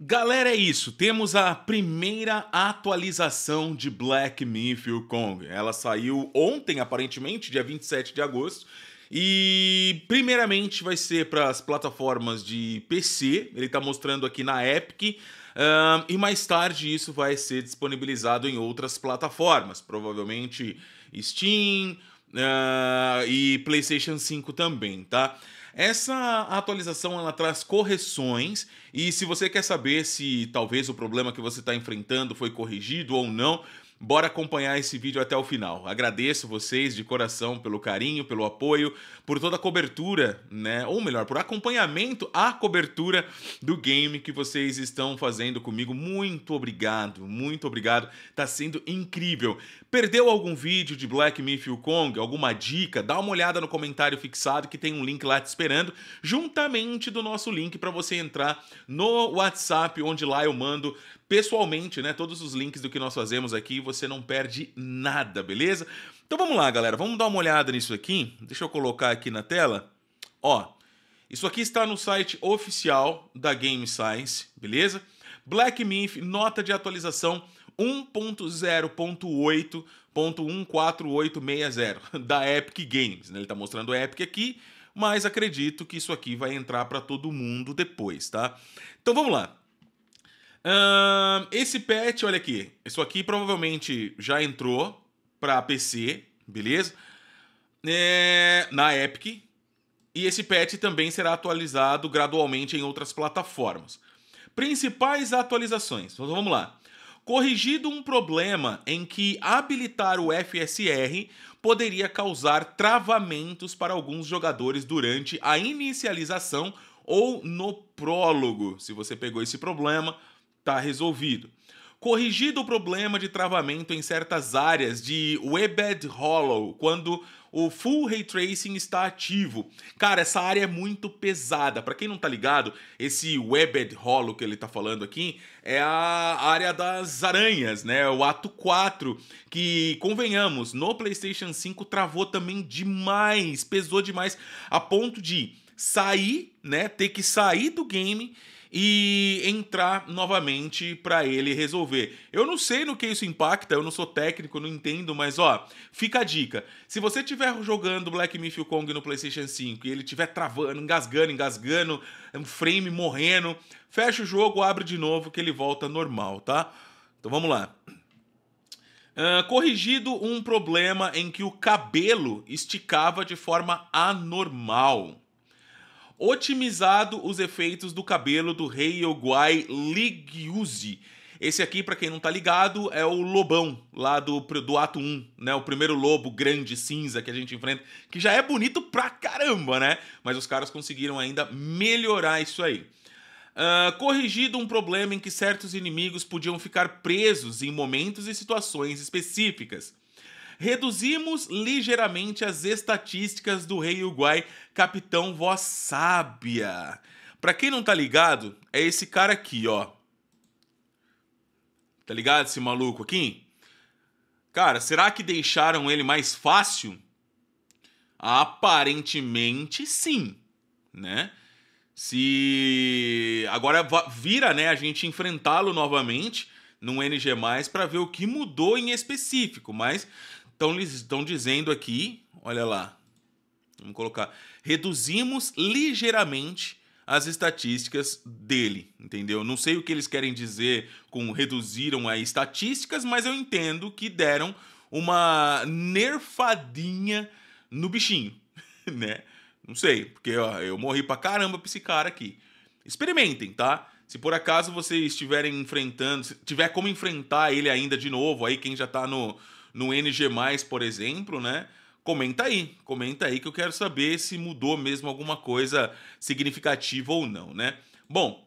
Galera, é isso. Temos a primeira atualização de Black Myth Kong. Ela saiu ontem, aparentemente, dia 27 de agosto. E primeiramente vai ser para as plataformas de PC. Ele está mostrando aqui na Epic. e mais tarde isso vai ser disponibilizado em outras plataformas, provavelmente Steam uh, e PlayStation 5 também, tá? Essa atualização ela traz correções e se você quer saber se talvez o problema que você está enfrentando foi corrigido ou não, Bora acompanhar esse vídeo até o final. Agradeço vocês de coração pelo carinho, pelo apoio, por toda a cobertura, né? Ou melhor, por acompanhamento à cobertura do game que vocês estão fazendo comigo. Muito obrigado, muito obrigado. Tá sendo incrível. Perdeu algum vídeo de Black Myth Kong? Alguma dica? Dá uma olhada no comentário fixado que tem um link lá te esperando, juntamente do nosso link para você entrar no WhatsApp, onde lá eu mando pessoalmente, né, todos os links do que nós fazemos aqui você não perde nada, beleza? Então vamos lá, galera, vamos dar uma olhada nisso aqui. Deixa eu colocar aqui na tela. Ó, isso aqui está no site oficial da Game Science, beleza? Black Myth, nota de atualização 1.0.8.14860 da Epic Games. Né? Ele está mostrando a Epic aqui, mas acredito que isso aqui vai entrar para todo mundo depois, tá? Então vamos lá. Um, esse patch, olha aqui. Isso aqui provavelmente já entrou para PC, beleza? É, na Epic. E esse patch também será atualizado gradualmente em outras plataformas. Principais atualizações. Então, vamos lá. Corrigido um problema em que habilitar o FSR poderia causar travamentos para alguns jogadores durante a inicialização ou no prólogo. Se você pegou esse problema, está resolvido. Corrigido o problema de travamento em certas áreas de Webed Hollow, quando o full ray tracing está ativo. Cara, essa área é muito pesada. Para quem não tá ligado, esse webbed hollow que ele tá falando aqui é a área das aranhas, né? O ato 4, que convenhamos, no PlayStation 5 travou também demais, pesou demais a ponto de sair, né, ter que sair do game e entrar novamente para ele resolver. Eu não sei no que isso impacta, eu não sou técnico, não entendo, mas ó, fica a dica. Se você estiver jogando Black Myth Kong no PlayStation 5 e ele estiver travando, engasgando, engasgando, um frame morrendo, fecha o jogo, abre de novo que ele volta normal, tá? Então vamos lá. Uh, corrigido um problema em que o cabelo esticava de forma anormal otimizado os efeitos do cabelo do rei Yoguai Ligyuzi. Esse aqui, para quem não tá ligado, é o Lobão, lá do, do ato 1, né? O primeiro lobo grande, cinza, que a gente enfrenta, que já é bonito pra caramba, né? Mas os caras conseguiram ainda melhorar isso aí. Uh, corrigido um problema em que certos inimigos podiam ficar presos em momentos e situações específicas reduzimos ligeiramente as estatísticas do rei Uruguai, capitão Voz Sábia. Pra quem não tá ligado, é esse cara aqui, ó. Tá ligado esse maluco aqui? Cara, será que deixaram ele mais fácil? Aparentemente sim, né? Se agora vira, né, a gente enfrentá-lo novamente num NG+, para ver o que mudou em específico, mas então Estão dizendo aqui, olha lá, vamos colocar, reduzimos ligeiramente as estatísticas dele, entendeu? Não sei o que eles querem dizer com reduziram as estatísticas, mas eu entendo que deram uma nerfadinha no bichinho, né? Não sei, porque ó, eu morri pra caramba pra esse cara aqui. Experimentem, tá? Se por acaso vocês estiverem enfrentando, tiver como enfrentar ele ainda de novo, aí quem já tá no, no NG+, por exemplo, né? Comenta aí, comenta aí que eu quero saber se mudou mesmo alguma coisa significativa ou não, né? Bom,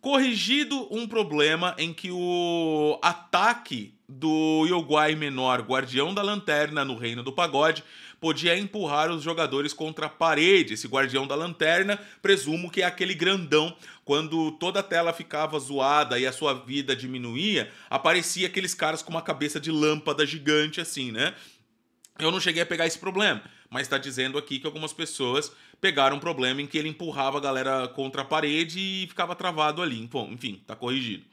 corrigido um problema em que o ataque do Yoguai menor, guardião da lanterna no reino do pagode, podia empurrar os jogadores contra a parede. Esse guardião da lanterna, presumo que é aquele grandão quando toda a tela ficava zoada e a sua vida diminuía, aparecia aqueles caras com uma cabeça de lâmpada gigante assim, né? Eu não cheguei a pegar esse problema, mas está dizendo aqui que algumas pessoas pegaram um problema em que ele empurrava a galera contra a parede e ficava travado ali. Bom, enfim, tá corrigido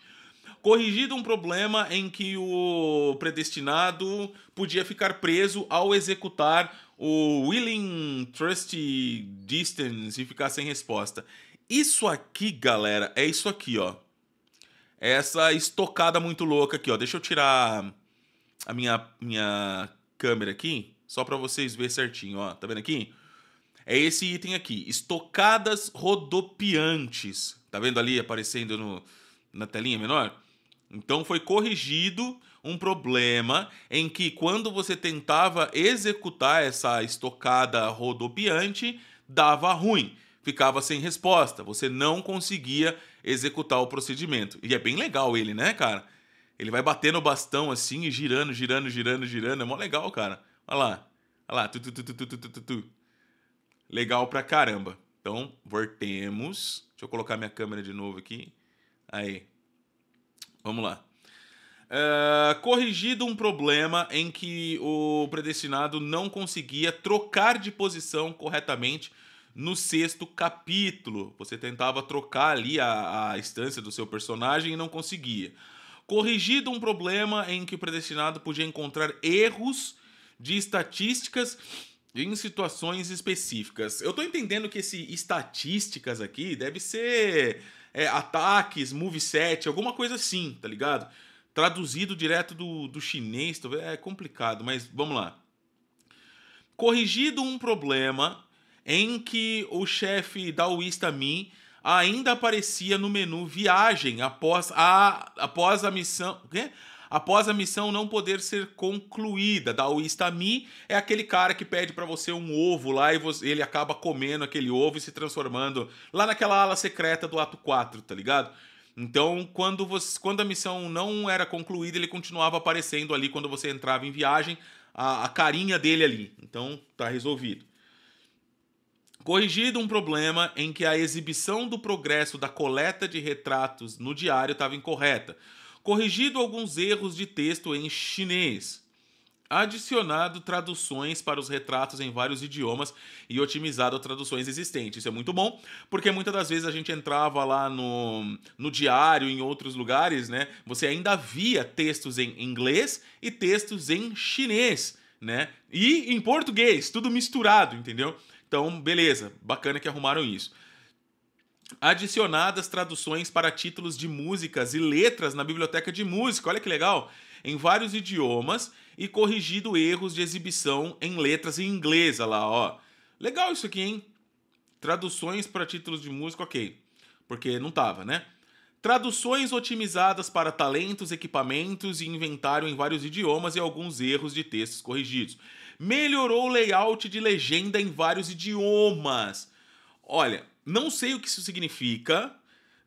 corrigido um problema em que o predestinado podia ficar preso ao executar o Willing Trust Distance e ficar sem resposta. Isso aqui, galera, é isso aqui, ó. É essa estocada muito louca aqui, ó. Deixa eu tirar a minha, minha câmera aqui, só para vocês verem certinho, ó. Tá vendo aqui? É esse item aqui, estocadas rodopiantes. Tá vendo ali aparecendo no, na telinha menor? Então foi corrigido um problema em que quando você tentava executar essa estocada rodopiante, dava ruim, ficava sem resposta, você não conseguia executar o procedimento. E é bem legal ele, né, cara? Ele vai batendo o bastão assim e girando, girando, girando, girando, é mó legal, cara. Olha lá. Olha lá, tu, tu, tu, Legal pra caramba. Então, voltemos. Deixa eu colocar minha câmera de novo aqui. Aí, Vamos lá. Uh, corrigido um problema em que o predestinado não conseguia trocar de posição corretamente no sexto capítulo. Você tentava trocar ali a, a instância do seu personagem e não conseguia. Corrigido um problema em que o predestinado podia encontrar erros de estatísticas em situações específicas. Eu tô entendendo que esse estatísticas aqui deve ser é, ataques, moveset, alguma coisa assim, tá ligado? Traduzido direto do, do chinês, é complicado, mas vamos lá. Corrigido um problema em que o chefe da Min ainda aparecia no menu viagem após a, após a missão. O quê? após a missão não poder ser concluída. da Mi é aquele cara que pede para você um ovo lá e você, ele acaba comendo aquele ovo e se transformando lá naquela ala secreta do ato 4, tá ligado? Então, quando, você, quando a missão não era concluída, ele continuava aparecendo ali quando você entrava em viagem, a, a carinha dele ali. Então, tá resolvido corrigido um problema em que a exibição do progresso da coleta de retratos no diário estava incorreta corrigido alguns erros de texto em chinês, adicionado traduções para os retratos em vários idiomas e otimizado traduções existentes. Isso é muito bom, porque muitas das vezes a gente entrava lá no, no diário, em outros lugares, né? Você ainda via textos em inglês e textos em chinês, né? E em português, tudo misturado, entendeu? Então, beleza, bacana que arrumaram isso adicionadas traduções para títulos de músicas e letras na biblioteca de música, olha que legal, em vários idiomas e corrigido erros de exibição em letras em inglesa lá, ó. Legal isso aqui, hein? Traduções para títulos de música, ok. Porque não tava, né? Traduções otimizadas para talentos, equipamentos e inventário em vários idiomas e alguns erros de textos corrigidos. Melhorou o layout de legenda em vários idiomas olha, não sei o que isso significa,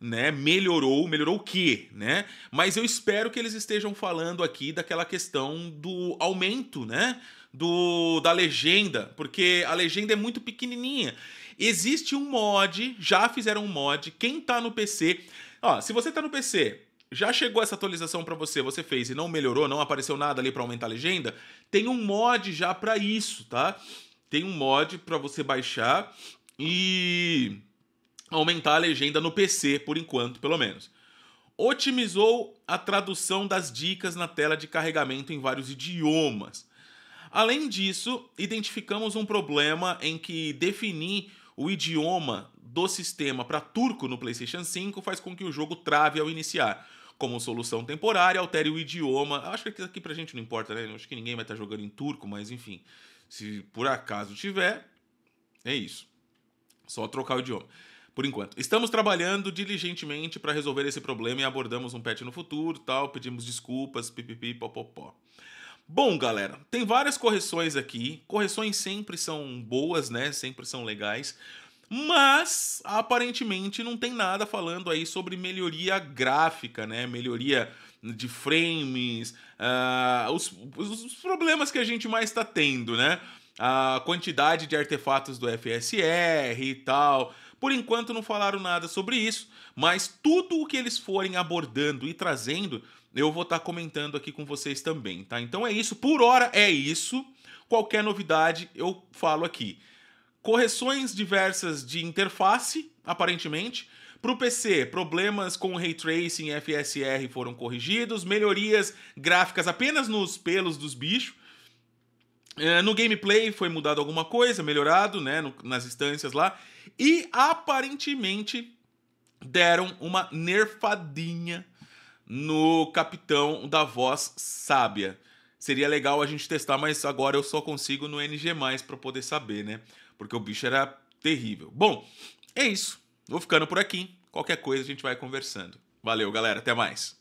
né? Melhorou, melhorou o quê, né? Mas eu espero que eles estejam falando aqui daquela questão do aumento, né? Do da legenda, porque a legenda é muito pequenininha. Existe um mod, já fizeram um mod. Quem tá no PC, ó, se você tá no PC, já chegou essa atualização para você, você fez e não melhorou, não apareceu nada ali para aumentar a legenda, tem um mod já para isso, tá? Tem um mod para você baixar e aumentar a legenda no PC, por enquanto, pelo menos. Otimizou a tradução das dicas na tela de carregamento em vários idiomas. Além disso, identificamos um problema em que definir o idioma do sistema para turco no PlayStation 5 faz com que o jogo trave ao iniciar. Como solução temporária, altere o idioma. Acho que aqui pra gente não importa, né? Acho que ninguém vai estar tá jogando em turco, mas enfim. Se por acaso tiver, é isso. Só trocar o idioma. Por enquanto. Estamos trabalhando diligentemente para resolver esse problema e abordamos um patch no futuro, tal, pedimos desculpas, pipipi, popopó. Bom, galera, tem várias correções aqui. Correções sempre são boas, né? Sempre são legais. Mas aparentemente não tem nada falando aí sobre melhoria gráfica, né? Melhoria de frames, uh, os, os problemas que a gente mais está tendo, né? a quantidade de artefatos do FSR e tal. Por enquanto não falaram nada sobre isso, mas tudo o que eles forem abordando e trazendo, eu vou estar tá comentando aqui com vocês também, tá? Então é isso, por hora é isso. Qualquer novidade eu falo aqui. Correções diversas de interface, aparentemente. Para o PC, problemas com ray tracing e FSR foram corrigidos, melhorias gráficas apenas nos pelos dos bichos é, no gameplay foi mudado alguma coisa, melhorado, né? No, nas instâncias lá. E aparentemente deram uma nerfadinha no capitão da voz sábia. Seria legal a gente testar, mas agora eu só consigo no NG+, para poder saber, né? Porque o bicho era terrível. Bom, é isso. Vou ficando por aqui. Qualquer coisa a gente vai conversando. Valeu, galera. Até mais.